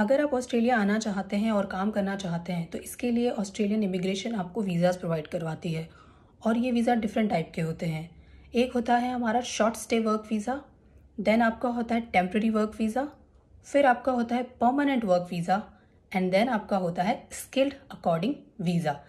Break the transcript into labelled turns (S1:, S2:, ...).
S1: अगर आप ऑस्ट्रेलिया आना चाहते हैं और काम करना चाहते हैं तो इसके लिए ऑस्ट्रेलियन इमिग्रेशन आपको वीज़ाज़ प्रोवाइड करवाती है और ये वीज़ा डिफरेंट टाइप के होते हैं एक होता है हमारा short stay work visa then आपका होता है टेम्प्रेरी वर्क वीज़ा फिर आपका होता है permanent work visa and then आपका होता है स्किल्ड अकॉर्डिंग वीज़ा